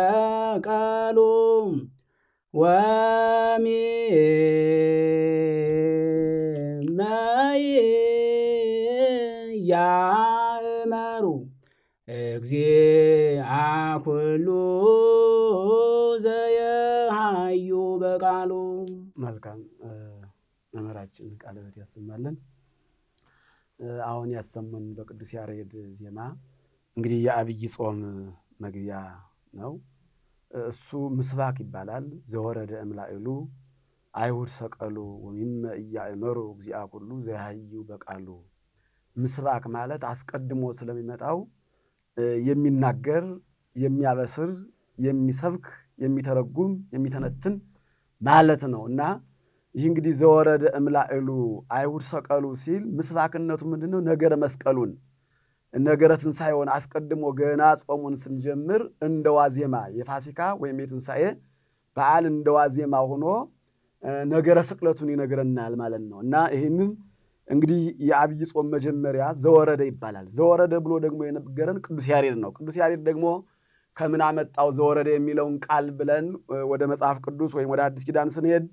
በቃሉ ወሚ መይ ያእመሩ እግዚአ ኩሉ ዘየሃዩ በቃሉ። መልካም መምህራችን ቃልበት ያሰማለን። አሁን ያሰሙን በቅዱስ ያሬድ ዜማ እንግዲህ የአብይ ጾም መግቢያ ነው። እሱ ምስባክ ይባላል። ዘወረደ እምላእሉ አይሁድ ሰቀሉ ወሚመ ኢያእመሩ እግዚአ ኩሉ ዘያዩ በቃሉ። ምስባክ ማለት አስቀድሞ ስለሚመጣው የሚናገር የሚያበስር፣ የሚሰብክ፣ የሚተረጉም፣ የሚተነትን ማለት ነው እና ይህ እንግዲህ ዘወረደ እምላእሉ አይሁድ ሰቀሉ ሲል ምስባክነቱ ምንድነው? ነገር ነገረ መስቀሉን ነገረ ትንሣኤውን አስቀድሞ ገና ጾሙን ስንጀምር እንደ ዋዜማ የፋሲካ ወይም የትንሣኤ በዓል እንደ ዋዜማ ሆኖ ነገረ ስቅለቱን ይነግረናል ማለት ነው እና ይህንን እንግዲህ የአብይ ጾም መጀመሪያ ዘወረደ ይባላል። ዘወረደ ብሎ ደግሞ የነገረን ቅዱስ ያሬድ ነው። ቅዱስ ያሬድ ደግሞ ከምን አመጣው ዘወረደ የሚለውን ቃል ብለን ወደ መጽሐፍ ቅዱስ ወይም ወደ አዲስ ኪዳን ስንሄድ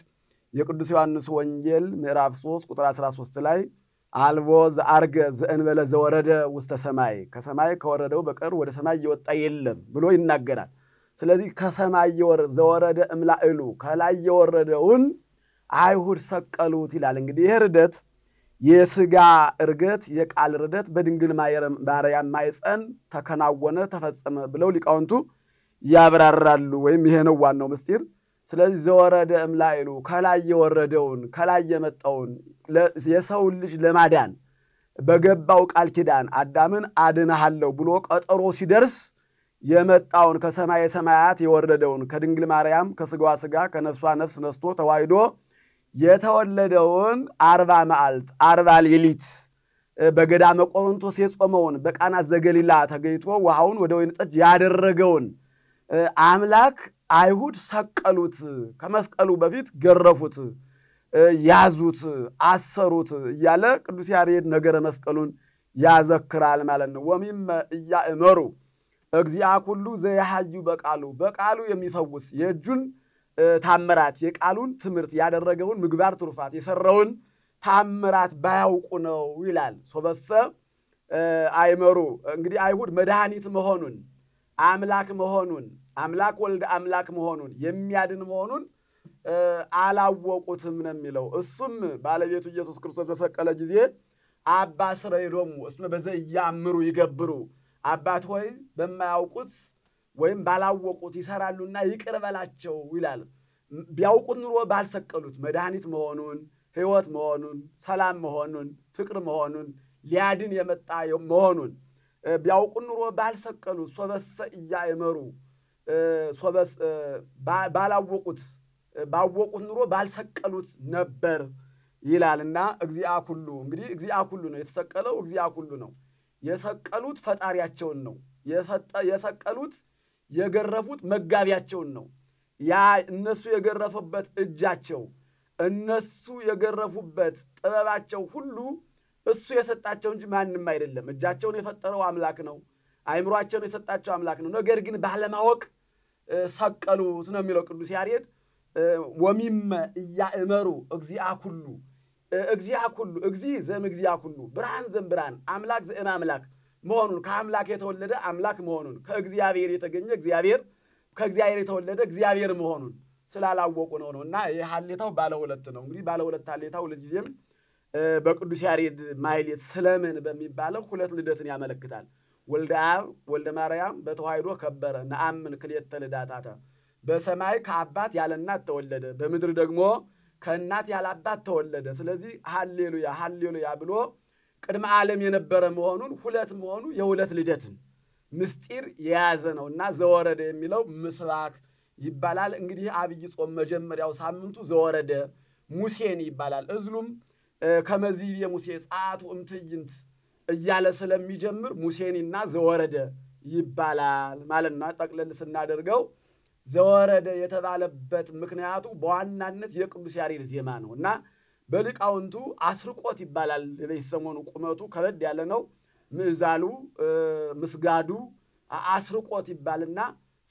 የቅዱስ ዮሐንስ ወንጌል ምዕራፍ 3 ቁጥር 13 ላይ አልቦ ዘአርገ ዘእንበለ ዘወረደ ውስተ ሰማይ ከሰማይ ከወረደው በቀር ወደ ሰማይ እየወጣ የለም ብሎ ይናገራል። ስለዚህ ከሰማይ ዘወረደ እምላእሉ ከላይ የወረደውን አይሁድ ሰቀሉት ይላል። እንግዲህ ይህ ርደት የስጋ እርገት የቃል ርደት በድንግል ማርያም ማይፀን ተከናወነ፣ ተፈጸመ ብለው ሊቃውንቱ ያብራራሉ። ወይም ይሄ ነው ዋናው ምስጢር። ስለዚህ ዘወረደ እምላይሉ ከላይ የወረደውን ከላይ የመጣውን የሰውን ልጅ ለማዳን በገባው ቃል ኪዳን አዳምን አድንሃለሁ ብሎ ቀጠሮ ሲደርስ የመጣውን ከሰማይ ሰማያት የወረደውን ከድንግል ማርያም ከስጋዋ ስጋ ከነፍሷ ነፍስ ነስቶ ተዋሂዶ የተወለደውን አርባ መዓልት አርባ ሌሊት በገዳመ ቆሮንቶስ የጾመውን በቃና ዘገሊላ ተገኝቶ ውሃውን ወደ ወይን ጠጅ ያደረገውን አምላክ አይሁድ ሰቀሉት፣ ከመስቀሉ በፊት ገረፉት፣ ያዙት፣ አሰሩት እያለ ቅዱስ ያሬድ ነገረ መስቀሉን ያዘክራል ማለት ነው። ወሚመ እያእመሩ እግዚአ ኩሉ ዘያሃዩ በቃሉ በቃሉ የሚፈውስ የእጁን ታምራት የቃሉን ትምህርት ያደረገውን ምግባር ትሩፋት የሰራውን ታምራት ባያውቁ ነው ይላል። ሶበሰ አይመሩ እንግዲህ አይሁድ መድኃኒት መሆኑን አምላክ መሆኑን አምላክ ወልድ አምላክ መሆኑን የሚያድን መሆኑን አላወቁትም ነው የሚለው። እሱም ባለቤቱ ኢየሱስ ክርስቶስ በሰቀለ ጊዜ አባ ስረይሎሙ እስመ በዘ እያምሩ ይገብሩ፣ አባት ሆይ በማያውቁት ወይም ባላወቁት ይሰራሉና ይቅር በላቸው ይላል። ቢያውቁት ኑሮ ባልሰቀሉት መድኃኒት መሆኑን ሕይወት መሆኑን ሰላም መሆኑን ፍቅር መሆኑን ሊያድን የመጣ መሆኑን ቢያውቁት ኑሮ ባልሰቀሉት ሶበሰ እያ የመሩ ባላወቁት ባወቁት ኑሮ ባልሰቀሉት ነበር ይላል እና እግዚአ ኩሉ እንግዲህ እግዚአ ኩሉ ነው የተሰቀለው፣ እግዚአ ኩሉ ነው የሰቀሉት ፈጣሪያቸውን ነው የሰቀሉት የገረፉት መጋቢያቸውን ነው። ያ እነሱ የገረፉበት እጃቸው እነሱ የገረፉበት ጥበባቸው ሁሉ እሱ የሰጣቸው እንጂ ማንም አይደለም። እጃቸውን የፈጠረው አምላክ ነው። አይምሯቸውን የሰጣቸው አምላክ ነው። ነገር ግን ባለማወቅ ሰቀሉት ነው የሚለው ቅዱስ ያሬድ። ወሚመ እያእመሩ እግዚአ ኩሉ እግዚአ ኩሉ እግዚ ዘም እግዚአ ኩሉ ብርሃን ዘም ብርሃን አምላክ ዘእም አምላክ መሆኑን ከአምላክ የተወለደ አምላክ መሆኑን ከእግዚአብሔር የተገኘ እግዚአብሔር ከእግዚአብሔር የተወለደ እግዚአብሔር መሆኑን ስላላወቁ ነው ነው እና ይህ ሀሌታው ባለሁለት ነው። እንግዲህ ባለ ሁለት ሀሌታው በቅዱስ ያሬድ ማይሌት ስለምን በሚባለው ሁለት ልደትን ያመለክታል። ወልደ አብ ወልደ ማርያም በተዋሕዶ ከበረ ነአምን ክልኤተ ልደታተ በሰማይ ከአባት ያለ እናት ተወለደ፣ በምድር ደግሞ ከእናት ያለ አባት ተወለደ። ስለዚህ ሃሌሉያ ሃሌሉያ ብሎ ቅድመ ዓለም የነበረ መሆኑን ሁለት መሆኑ የሁለት ልደትን ምስጢር የያዘ ነው እና ዘወረደ የሚለው ምስባክ ይባላል። እንግዲህ አብይ ጾም መጀመሪያው ሳምንቱ ዘወረደ ሙሴን ይባላል። እዝሉም ከመዚህ የሙሴ ጸአቱ እምትዕይንት እያለ ስለሚጀምር ሙሴኒና ዘወረደ ይባላል ማለት ነው። ጠቅለል ስናደርገው ዘወረደ የተባለበት ምክንያቱ በዋናነት የቅዱስ ያሬድ ዜማ ነው እና በሊቃውንቱ አስርቆት ይባላል። ሰሞኑ ቁመቱ ከበድ ያለ ነው። ምዕዛሉ ምስጋዱ አስርቆት ይባልና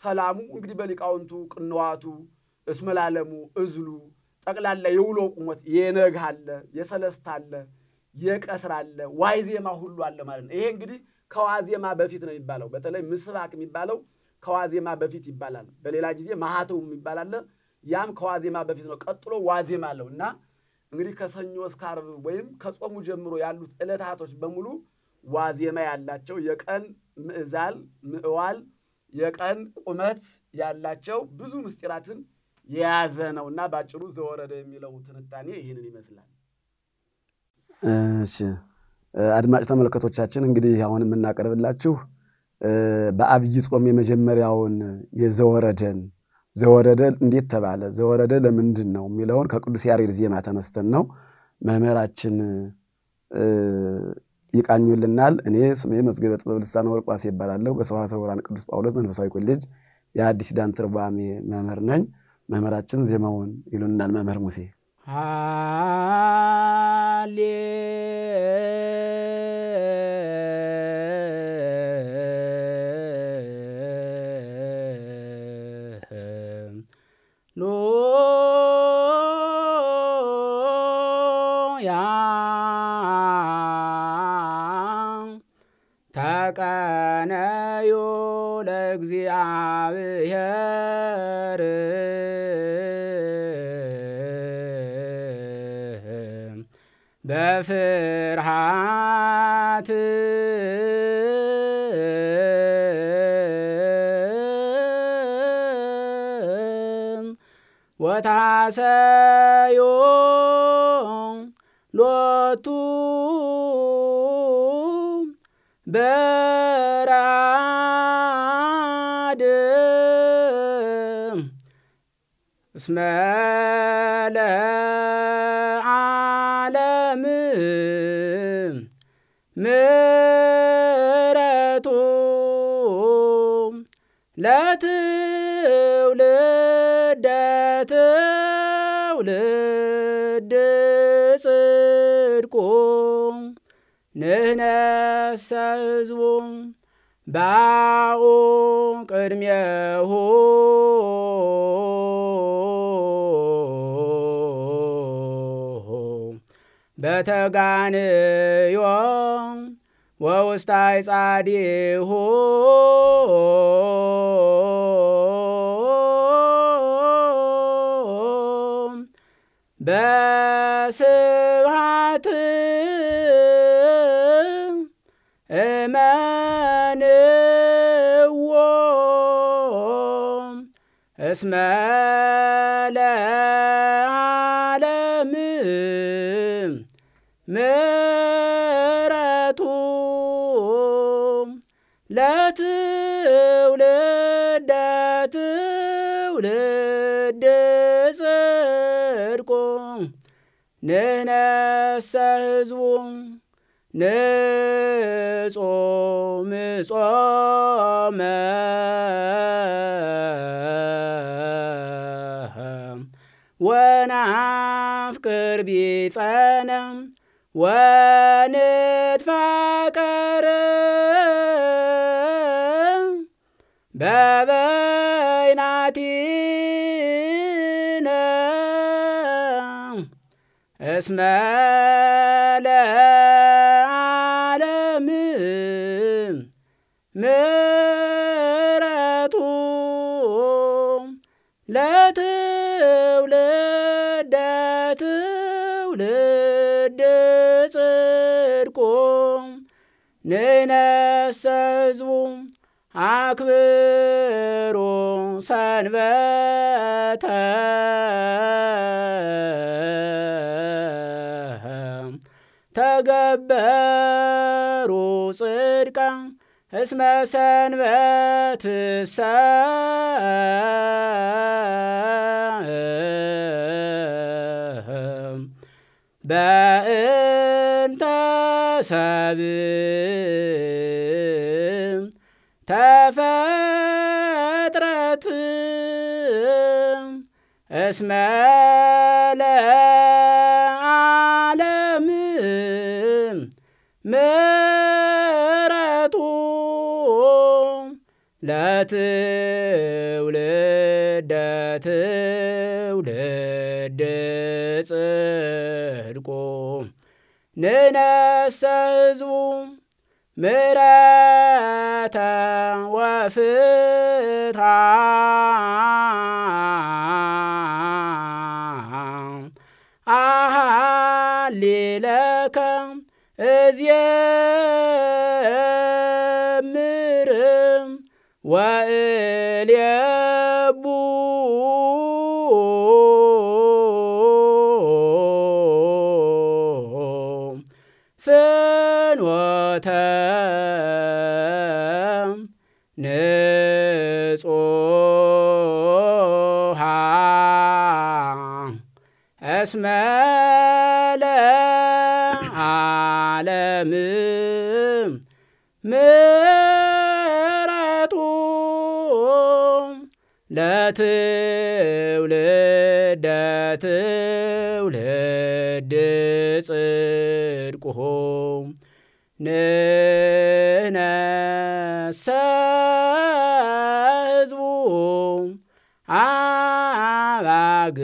ሰላሙ እንግዲህ በሊቃውንቱ ቅንዋቱ፣ እስመላለሙ፣ እዝሉ ጠቅላላ የውሎ ቁመት የነግ አለ የሰለስት አለ የቀትር አለ፣ ዋይዜማ ሁሉ አለ ማለት ነው። ይሄ እንግዲህ ከዋዜማ በፊት ነው የሚባለው። በተለይ ምስባክ የሚባለው ከዋዜማ በፊት ይባላል። በሌላ ጊዜ ማህተው የሚባል አለ። ያም ከዋዜማ በፊት ነው። ቀጥሎ ዋዜማ አለው እና እንግዲህ ከሰኞ እስከ ዓርብ ወይም ከጾሙ ጀምሮ ያሉት ዕለታቶች በሙሉ ዋዜማ ያላቸው የቀን ምዕዛል ምዕዋል የቀን ቁመት ያላቸው ብዙ ምስጢራትን የያዘ ነው እና ባጭሩ ዘወረደ የሚለው ትንታኔ ይህንን ይመስላል። አድማጭ ተመልከቶቻችን እንግዲህ አሁን የምናቀርብላችሁ በአብይ ጾም የመጀመሪያውን የዘወረደን ዘወረደ እንዴት ተባለ፣ ዘወረደ ለምንድን ነው የሚለውን ከቅዱስ ያሬድ ዜማ ተነስተን ነው። መምህራችን ይቃኙልናል። እኔ ስሜ መዝገበ ጥበብ ልሳነ ወርቅ ዋሴ ይባላለሁ። በሰዋስወ ብርሃን ቅዱስ ጳውሎስ መንፈሳዊ ኮሌጅ የአዲስ ዳን ትርጓሜ መምህር ነኝ። መምህራችን ዜማውን ይሉናል። መምህር ሙሴ አሰዮ ሎቱ በራድ እስመለ ተነሳ ህዝቡ ባኦ ቅድሜሁ በተጋንዮ ወውስጣይ ጻዲሁ በስብሃተ እስመ ለዓለም ምሕረቱ ለትውልደ ትውልድ ጽድቁ ንሕነሰ ሕዝቡ ንጾም ጾመ ወናፍቅር ቢጸነ ወንትፋቀር በበይናቲነ እስመ ወድቁ ንነሰ ህዝቡ አክብሩ ሰንበተ ተገበሩ ጽድቀ እስመ ሰንበት ሰ በእ ሰብ ተፈጥረት እስመ ለዓለም ምረቱ ለትውልደ ትውልድ ጽድቁ ننسى مراتا مرات وفتا أهالي لكم أزيان ጗ተ ንጹሃ እስመ ለዓለም ምሕረቱ ለትውልደ ትውልድ ጽድቁሁ ንነሰ ህዝቡ አባግ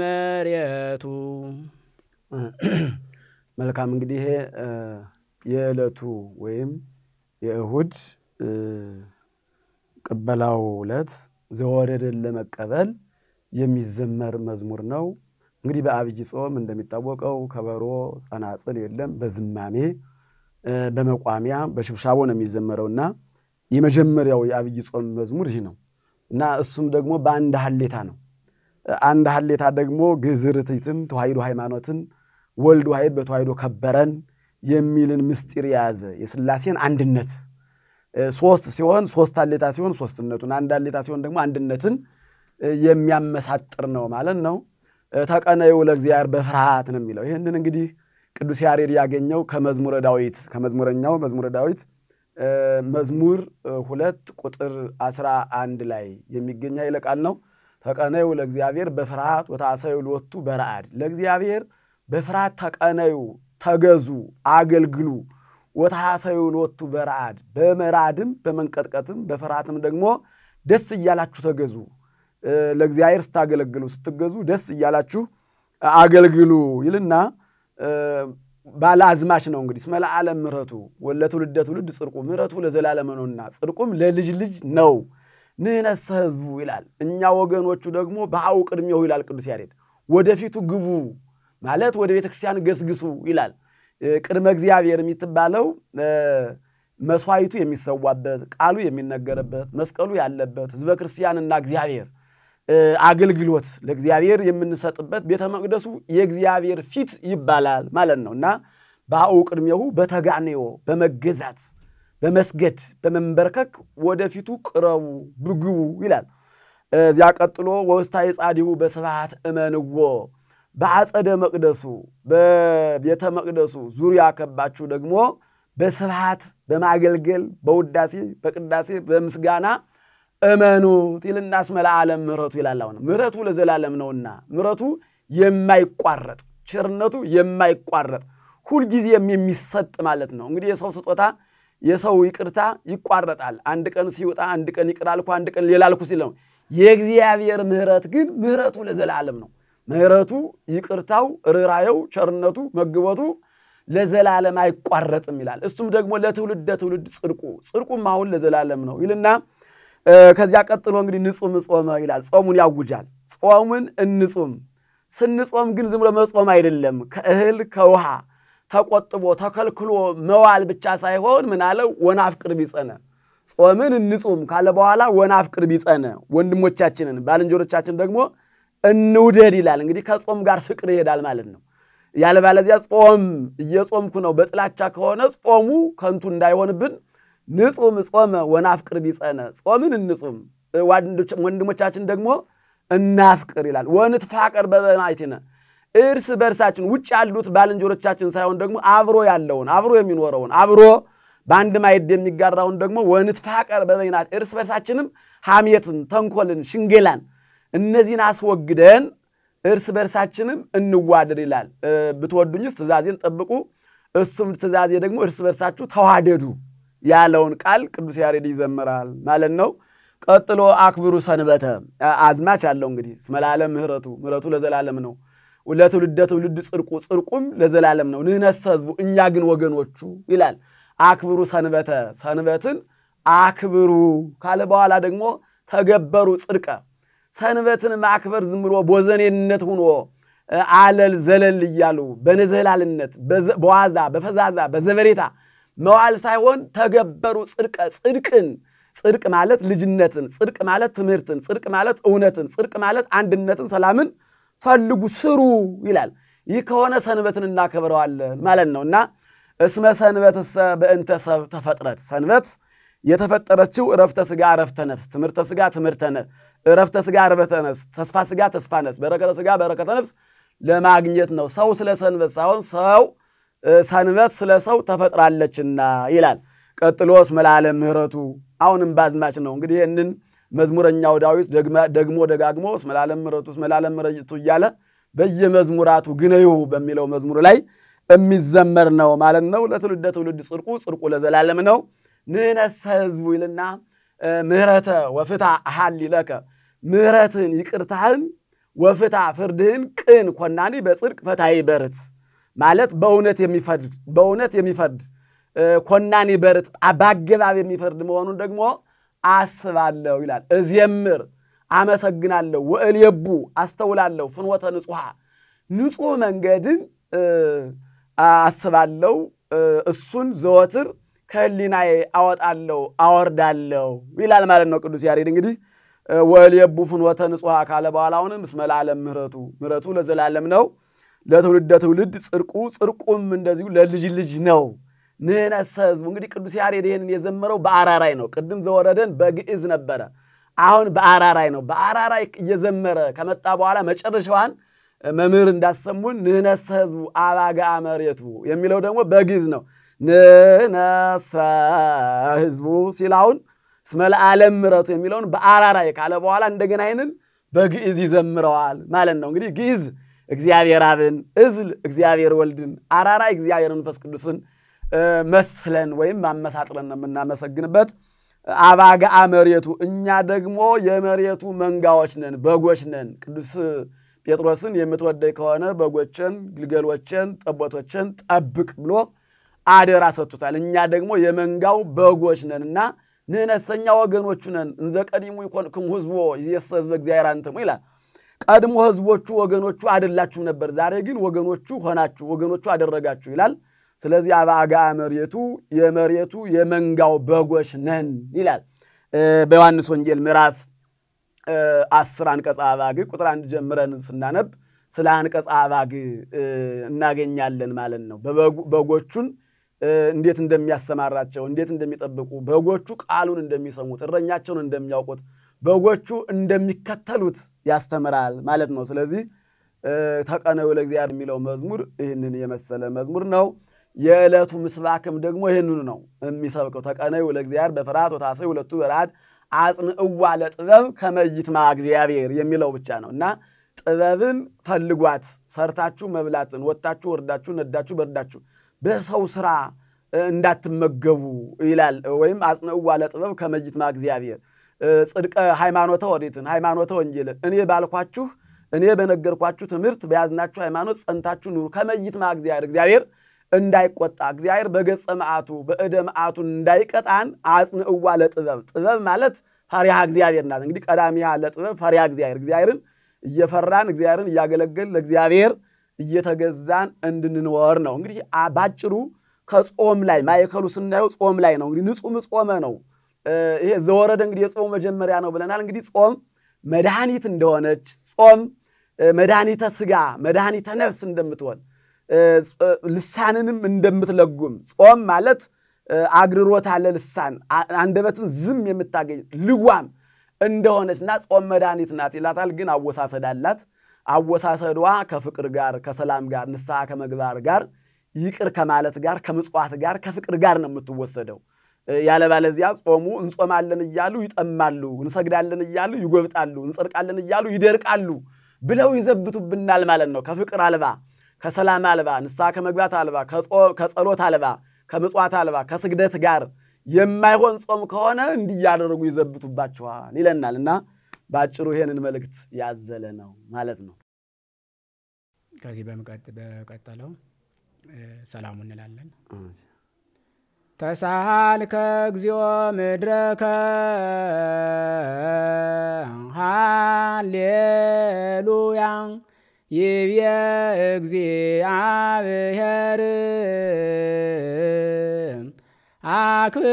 መሬቱ መልካም እንግዲህ ይሄ የዕለቱ ወይም የእሁድ ቅበላው ዕለት ዘወረደን ለመቀበል የሚዘመር መዝሙር ነው። እንግዲህ በአብይ ጾም እንደሚታወቀው ከበሮ፣ ጸናጽል የለም በዝማሜ በመቋሚያ በሽብሻቦ ነው የሚዘመረው እና የመጀመሪያው የአብይ ጾም መዝሙር ይህ ነው እና እሱም ደግሞ በአንድ ሀሌታ ነው። አንድ ሀሌታ ደግሞ ግዕዝ ርትዕትን፣ ሃይማኖትን፣ ወልድ ዋሕድ በተዋሂዶ ከበረን የሚልን ምስጢር የያዘ የስላሴን አንድነት ሶስት ሲሆን ሶስት አሌታ ሲሆን ሶስትነቱን፣ አንድ አሌታ ሲሆን ደግሞ አንድነትን የሚያመሳጥር ነው ማለት ነው። ተቀነዩ ለእግዚአብሔር በፍርሃት ነው የሚለው ይህንን እንግዲህ ቅዱስ ያሬድ ያገኘው ከመዝሙረ ዳዊት ከመዝሙረኛው መዝሙረ ዳዊት መዝሙር ሁለት ቁጥር አስራ አንድ ላይ የሚገኝ ኃይለ ቃል ነው። ተቀነዩ ለእግዚአብሔር በፍርሃት ወታሰዩ ልወቱ በረአድ ለእግዚአብሔር በፍርሃት ተቀነዩ፣ ተገዙ፣ አገልግሉ። ወታሰዩ ልወቱ በረአድ በመራድም በመንቀጥቀጥም በፍርሃትም ደግሞ ደስ እያላችሁ ተገዙ። ለእግዚአብሔር ስታገለግሉ ስትገዙ ደስ እያላችሁ አገልግሉ ይልና ባለ አዝማች ነው። እንግዲህ እስመ ለዓለም ምሕረቱ ወለትውልደ ትውልድ ጽድቁ ምሕረቱ ለዘላለም ነውና ጽድቁም ለልጅ ልጅ ነው። ንህነሰ ህዝቡ ይላል። እኛ ወገኖቹ ደግሞ በአው ቅድሜው ይላል ቅዱስ ያሬድ። ወደፊቱ ግቡ ማለት ወደ ቤተ ክርስቲያን ገስግሱ ይላል። ቅድመ እግዚአብሔር የሚትባለው መስዋዕቱ የሚሰዋበት ቃሉ የሚነገርበት መስቀሉ ያለበት ህዝበ ክርስቲያንና እግዚአብሔር አገልግሎት ለእግዚአብሔር የምንሰጥበት ቤተ መቅደሱ የእግዚአብሔር ፊት ይባላል ማለት ነው እና በአው ቅድሜሁ በተጋኔዎ በመገዛት በመስገድ በመንበርከክ ወደፊቱ ቅረቡ ብግቡ ይላል። እዚያ ቀጥሎ ወስታይ ጻዲሁ በስፋት እመንዎ በአጸደ መቅደሱ በቤተ መቅደሱ ዙሪያ ከባችሁ ደግሞ በስፋት በማገልገል በውዳሴ በቅዳሴ በምስጋና እመኑት ይልናስ መልዓለም ምሕረቱ ይላል። አሁን ምሕረቱ ለዘላለም ነውና ምሕረቱ የማይቋረጥ ቸርነቱ የማይቋረጥ ሁልጊዜም የሚሰጥ ማለት ነው። እንግዲህ የሰው ስጦታ የሰው ይቅርታ ይቋረጣል። አንድ ቀን ሲወጣ አንድ ቀን ይቅር አልኩ፣ አንድ ቀን ሌላ አልኩ ሲል ነው። የእግዚአብሔር ምሕረት ግን ምሕረቱ ለዘላለም ነው። ምሕረቱ ይቅርታው፣ ርኅራኄው፣ ቸርነቱ፣ መግቦቱ ለዘላለም አይቋረጥም ይላል። እሱም ደግሞ ለትውልደ ትውልድ ጽድቁ ጽድቁም አሁን ለዘላለም ነው ይልና ከዚያ ቀጥሎ እንግዲህ ንጹም ጾመ ይላል። ጾሙን ያውጃል። ጾሙን እንጹም። ስንጾም ግን ዝም ብሎ መጾም አይደለም። ከእህል ከውሃ ተቆጥቦ ተከልክሎ መዋል ብቻ ሳይሆን ምናለው ወናፍቅር ቢጸነ ጾምን እንጹም ካለ በኋላ ወናፍቅር ቢጸነ ወንድሞቻችንን ባልንጀሮቻችን ደግሞ እንውደድ ይላል። እንግዲህ ከጾም ጋር ፍቅር ይሄዳል ማለት ነው። ያለበለዚያ ጾም እየጾምኩ ነው በጥላቻ ከሆነ ጾሙ ከንቱ እንዳይሆንብን ንጹም ጾመ ወናፍቅር ቢጸነ ጾምን እንጹም ወንድሞቻችን ደግሞ እናፍቅር ይላል። ወንትፋቀር በበማይትነ እርስ በእርሳችን ውጭ ያሉት ባልንጀሮቻችን ሳይሆን ደግሞ አብሮ ያለውን አብሮ የሚኖረውን አብሮ በአንድ ማዕድ የሚጋራውን ደግሞ ወንትፋቀር በበይናት እርስ በርሳችንም ሐሜትን፣ ተንኮልን፣ ሽንገላን እነዚህን አስወግደን እርስ በርሳችንም እንዋደድ ይላል። ብትወዱኝስ ትእዛዜን ጠብቁ፣ እሱም ትእዛዜ ደግሞ እርስ በርሳችሁ ተዋደዱ ያለውን ቃል ቅዱስ ያሬድ ይዘምራል ማለት ነው። ቀጥሎ አክብሩ ሰንበተ አዝማች አለው እንግዲህ ስመላለም ምህረቱ ምህረቱ ለዘላለም ነው። ለትውልደ ትውልድ ጽድቁ ጽድቁም ለዘላለም ነው። ንሕነሰ ሕዝቡ እኛ ግን ወገኖቹ ይላል። አክብሩ ሰንበተ ሰንበትን አክብሩ ካለ በኋላ ደግሞ ተገበሩ ጽድቀ ሰንበትን ማክበር ዝም ብሎ ቦዘኔነት ሁኖ አለል ዘለል እያሉ በነዘላልነት በዋዛ በፈዛዛ በዘበሬታ መዋል ሳይሆን ተገበሩ ጽድቀ ጽድቅን ጽድቅ ማለት ልጅነትን፣ ጽድቅ ማለት ትምህርትን፣ ጽድቅ ማለት እውነትን፣ ጽድቅ ማለት አንድነትን፣ ሰላምን ፈልጉ ስሩ ይላል። ይህ ከሆነ ሰንበትን እናከብረዋለን ማለት ነው እና እስመ ሰንበትሰ በእንተ ሰብ ተፈጥረት ሰንበት የተፈጠረችው እረፍተ ስጋ እረፍተ ነፍስ፣ ትምህርተ ስጋ ትምህርተ ነፍስ፣ እረፍተ ስጋ እረፍተ ነፍስ፣ ተስፋ ስጋ ተስፋ ነፍስ፣ በረከተ ስጋ በረከተ ነፍስ ለማግኘት ነው። ሰው ስለ ሰንበት ሳይሆን ሰው ሰንበት ስለ ሰው ተፈጥራለችና ይላል። ቀጥሎስ መላለ ምሕረቱ አሁንም ባዝማች ነው። እንግዲህ ይህንን መዝሙረኛው ዳዊት ደግሞ ደጋግሞ እስመ ለዓለም ምሕረቱ እስመ ለዓለም ምሕረቱ እያለ በየመዝሙራቱ ግነዩ በሚለው መዝሙር ላይ የሚዘመር ነው ማለት ነው። ለትውልደ ትውልድ ጽድቁ ጽድቁ ለዘላለም ነው። ንነሰ ህዝቡ ይልና ምሕረተ ወፍታ አሃል ይለከ ምሕረትን ይቅርታህን ወፍታ ፍርድህን ቅን ኮናኒ በጽድቅ ፈታይ በርት ማለት በእውነት የሚፈርድ በእውነት የሚፈርድ ኮናኒ በርት በአገባብ የሚፈርድ መሆኑን ደግሞ አስባለሁ ይላል። እዜምር አመሰግናለሁ፣ ወእልየቡ አስተውላለሁ፣ ፍንወተ ንጹሐ ንጹሕ መንገድን አስባለሁ፣ እሱን ዘወትር ከህሊናዬ አወጣለሁ አወርዳለሁ ይላል ማለት ነው። ቅዱስ ያሬድ እንግዲህ ወእልየቡ ፍንወተ ንጹሐ ካለ በኋላ አሁንም እስመ ለዓለም ምህረቱ ምህረቱ ለዘላለም ነው ለትውልደ ትውልድ ጽድቁ ጽድቁም እንደዚሁ ለልጅ ልጅ ነው። ንህነሰ ህዝቡ እንግዲህ ቅዱስ ያሬድ ይህንን የዘመረው በአራራይ ነው። ቅድም ዘወረደን በግዕዝ ነበረ። አሁን በአራራይ ነው። በአራራይ እየዘመረ ከመጣ በኋላ መጨረሻዋን መምህር እንዳሰሙን ንህነሰ ህዝቡ አባጋ መሬቱ የሚለው ደግሞ በግዕዝ ነው። ንህነሰ ህዝቡ ሲል አሁን ሲላውን ስመለዓለም ምረቱ የሚለውን በአራራይ ካለ በኋላ እንደገና ይህንን በግዕዝ ይዘምረዋል ማለት ነው። እንግዲህ ግዕዝ እግዚአብሔር አብን፣ እዝል እግዚአብሔር ወልድን፣ አራራ እግዚአብሔር መንፈስ ቅዱስን መስለን ወይም ማመሳጥለን የምናመሰግንበት አባጋአ መሬቱ እኛ ደግሞ የመሬቱ መንጋዎች ነን፣ በጎች ነን። ቅዱስ ጴጥሮስን የምትወደኝ ከሆነ በጎችን፣ ግልገሎችን፣ ጠቦቶችን ጠብቅ ብሎ አደራ ሰጥቶታል። እኛ ደግሞ የመንጋው በጎች ነን እና ንሕነሰኛ ወገኖቹ ነን። እንዘቀዲሙ ይኮንክም ህዝቦ የሰዝበ እግዚአብሔር አንትሙ ይላል ቀድሞ ህዝቦቹ ወገኖቹ አይደላችሁም ነበር፣ ዛሬ ግን ወገኖቹ ሆናችሁ፣ ወገኖቹ አደረጋችሁ ይላል። ስለዚህ አባጋ መሬቱ የመሬቱ የመንጋው በጎች ነን ይላል በዮሐንስ ወንጌል ምዕራፍ አስር አንቀጽ አባግ ቁጥር አንድ ጀምረን ስናነብ ስለ አንቀጽ አባግ እናገኛለን ማለት ነው። በጎቹን እንዴት እንደሚያሰማራቸው እንዴት እንደሚጠብቁ በጎቹ ቃሉን እንደሚሰሙት እረኛቸውን እንደሚያውቁት በጎቹ እንደሚከተሉት ያስተምራል ማለት ነው። ስለዚህ ተቀነዩ ለእግዚአብሔር የሚለው መዝሙር ይህንን የመሰለ መዝሙር ነው። የዕለቱ ምስባክም ደግሞ ይህንኑ ነው የሚሰብከው። ተቀነዩ ለእግዚአብሔር በፍርሃት ወታሰ ሁለቱ በረአድ አጽንዕዋ ለጥበብ ከመይት ማ እግዚአብሔር የሚለው ብቻ ነው እና ጥበብን ፈልጓት ሰርታችሁ መብላትን ወጥታችሁ ወርዳችሁ ነዳችሁ በርዳችሁ በሰው ስራ እንዳትመገቡ ይላል። ወይም አጽንዕዋ ለጥበብ ከመይት ማ እግዚአብሔር ጽድቀ ሃይማኖተ ኦሪትን ሃይማኖተ ወንጌልን እኔ ባልኳችሁ እኔ በነገርኳችሁ ትምህርት በያዝናችሁ ሃይማኖት ጸንታችሁ ኑሩ። ከመይት ማ እግዚአብሔር እግዚአብሔር እንዳይቆጣ እግዚአብሔር በገጸ መዓቱ በእደ መዓቱ እንዳይቀጣን አጽንዕዋ ለጥበብ ጥበብ ማለት ፈሪሃ እግዚአብሔር ናት። እንግዲህ ቀዳሚያ ለጥበብ ፈሪሃ እግዚአብሔር እግዚአብሔርን እየፈራን እግዚአብሔርን እያገለገል ለእግዚአብሔር እየተገዛን እንድንኖር ነው። እንግዲህ ባጭሩ ከጾም ላይ ማዕከሉ ስናየው ጾም ላይ ነው። እንግዲህ ንጹም ጾመ ነው ይሄ ዘወረደ እንግዲህ የጾሙ መጀመሪያ ነው ብለናል። እንግዲህ ጾም መድኃኒት እንደሆነች ጾም መድኃኒተ ስጋ መድኃኒተ ነፍስ እንደምትሆን ልሳንንም እንደምትለጉም ጾም ማለት አግርሮት አለ ልሳን አንደበትን ዝም የምታገኝ ልጓም እንደሆነች እና ጾም መድኃኒት ናት ይላታል። ግን አወሳሰድ አላት። አወሳሰዷ ከፍቅር ጋር፣ ከሰላም ጋር፣ ንስሐ ከመግባር ጋር፣ ይቅር ከማለት ጋር፣ ከምጽዋት ጋር፣ ከፍቅር ጋር ነው የምትወሰደው። ያለባለዚያ ጾሙ እንጾማለን እያሉ ይጠማሉ፣ እንሰግዳለን እያሉ ይጎብጣሉ፣ እንጸድቃለን እያሉ ይደርቃሉ ብለው ይዘብቱብናል ማለት ነው። ከፍቅር አልባ፣ ከሰላም አልባ፣ ንስሐ ከመግባት አልባ፣ ከጸሎት አልባ፣ ከምጽዋት አልባ፣ ከስግደት ጋር የማይሆን ጾም ከሆነ እንዲያደርጉ ይዘብቱባቸዋል ይለናል እና በአጭሩ ይሄንን መልእክት ያዘለ ነው ማለት ነው። ከዚህ በቀጠለው ሰላሙ እንላለን። ተሳሃልከ እግዚኦ ምድረከ ሃሌሉያ ይቤ እግዚአብሔር አክብሩ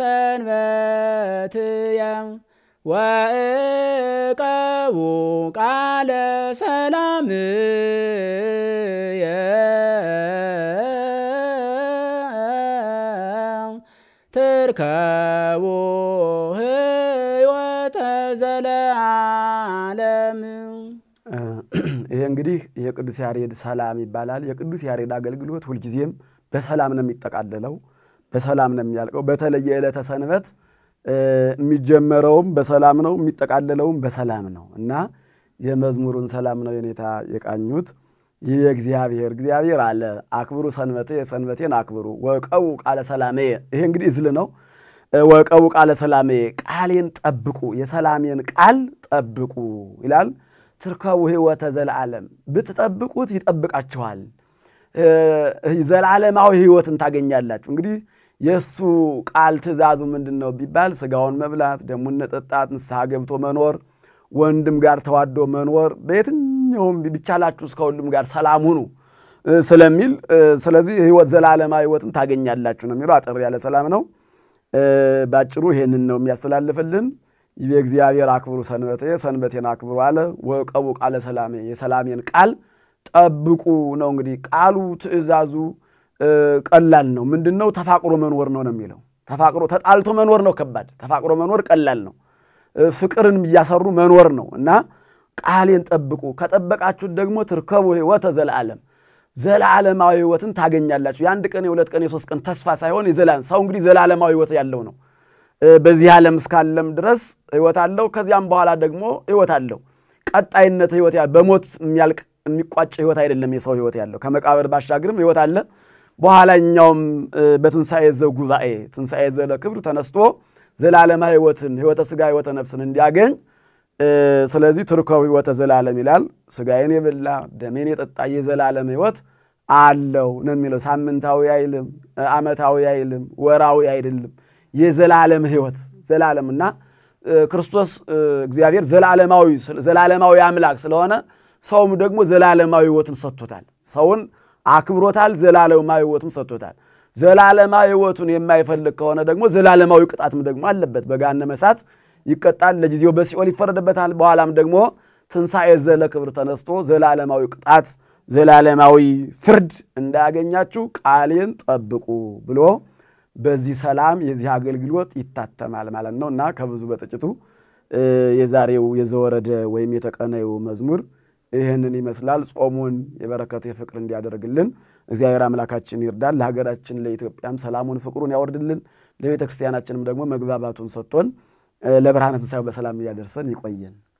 ሰንበትየ ወእቀቡ ቃለ ሰላምየ ይርከቡ ህይወተ ዘለዓለም። ይሄ እንግዲህ የቅዱስ ያሬድ ሰላም ይባላል። የቅዱስ ያሬድ አገልግሎት ሁልጊዜም በሰላም ነው የሚጠቃለለው፣ በሰላም ነው የሚያልቀው። በተለየ የዕለተ ሰንበት የሚጀመረውም በሰላም ነው፣ የሚጠቃለለውም በሰላም ነው እና የመዝሙሩን ሰላም ነው የኔታ የቃኙት። ይህ የእግዚአብሔር እግዚአብሔር አለ አክብሩ ሰንበቴ ሰንበቴን አክብሩ ወቀው ቃለ ሰላሜ። ይሄ እንግዲህ እዝል ነው። ወቀው ቃለ ሰላሜ ቃሌን ጠብቁ፣ የሰላሜን ቃል ጠብቁ ይላል። ትርከቡ ህይወተ ዘለዓለም ብትጠብቁት ይጠብቃችኋል፣ ዘለዓለማዊ ህይወትን ታገኛላችሁ። እንግዲህ የእሱ ቃል ትእዛዙ ምንድን ነው ቢባል ስጋውን መብላት፣ ደሙን መጠጣት፣ ንስሐ ገብቶ መኖር፣ ወንድም ጋር ተዋዶ መኖር፣ በየትኛውም ቢቻላችሁ እስከ ሁሉም ጋር ሰላም ሁኑ ስለሚል ስለዚህ ህይወት ዘላለማዊ ህይወትን ታገኛላችሁ ነው የሚለው። አጠር ያለ ሰላም ነው። ባጭሩ ይሄንን ነው የሚያስተላልፍልን። የእግዚአብሔር አክብሩ ሰንበቴ ሰንበቴን አክብሩ አለ። ወቀቡ ቃለ ሰላሜ የሰላሜን ቃል ጠብቁ ነው እንግዲህ ቃሉ ትእዛዙ ቀላል ነው። ምንድን ነው? ተፋቅሮ መኖር ነው ነው የሚለው ተፋቅሮ ተጣልቶ መኖር ነው ከባድ። ተፋቅሮ መኖር ቀላል ነው። ፍቅርን እያሰሩ መኖር ነው እና ቃሌን ጠብቁ ከጠበቃችሁት ደግሞ ትርከቡ ሕይወተ ዘለዓለም ዘላለማዊ ህይወትን ታገኛላችሁ። የአንድ ቀን የሁለት ቀን የሶስት ቀን ተስፋ ሳይሆን የዘላን ሰው እንግዲህ ዘላለማዊ ህይወት ያለው ነው። በዚህ ዓለም እስካለም ድረስ ህይወት አለው። ከዚያም በኋላ ደግሞ ህይወት አለው። ቀጣይነት ህይወት በሞት የሚያልቅ የሚቋጭ ህይወት አይደለም የሰው ህይወት ያለው። ከመቃብር ባሻገርም ህይወት አለ። በኋላኛውም በትንሣኤ ዘጉባኤ ትንሣኤ ዘለ ክብር ተነስቶ ዘላለማ ህይወትን ህይወተ ስጋ ህይወተ ነፍስን እንዲያገኝ ስለዚህ ትርኮው ሕይወተ ዘላለም ይላል። ስጋዬን የበላ ደሜን የጠጣ የዘላለም ህይወት አለው ነው የሚለው። ሳምንታዊ አይልም፣ አመታዊ አይልም፣ ወራዊ አይደለም። የዘላለም ሕይወት ዘላለምና ክርስቶስ እግዚአብሔር ዘላለማዊ ዘላለማዊ አምላክ ስለሆነ ሰውም ደግሞ ዘላለማዊ ህይወትን ሰጥቶታል። ሰውን አክብሮታል። ዘላለማዊ ሕይወትም ሰጥቶታል። ዘላለማዊ ህይወቱን የማይፈልግ ከሆነ ደግሞ ዘላለማዊ ቅጣትም ደግሞ አለበት በገሃነመ እሳት ይቀጣል፣ ለጊዜው በሲኦል ይፈረድበታል። በኋላም ደግሞ ትንሣኤ ክብር ተነስቶ ዘላለማዊ ቅጣት ዘላለማዊ ፍርድ እንዳያገኛችሁ ቃሌን ጠብቁ ብሎ በዚህ ሰላም የዚህ አገልግሎት ይታተማል ማለት ነው እና ከብዙ በጥቂቱ የዛሬው የዘወረደ ወይም የተቀነዩ መዝሙር ይህንን ይመስላል። ጾሙን የበረከት የፍቅር እንዲያደርግልን እግዚአብሔር አምላካችን ይርዳል። ለሀገራችን ለኢትዮጵያም ሰላሙን ፍቅሩን ያወርድልን። ለቤተ ክርስቲያናችንም ደግሞ መግባባቱን ሰጥቶን لبرهان تساوي بسلام يا درسن يقوين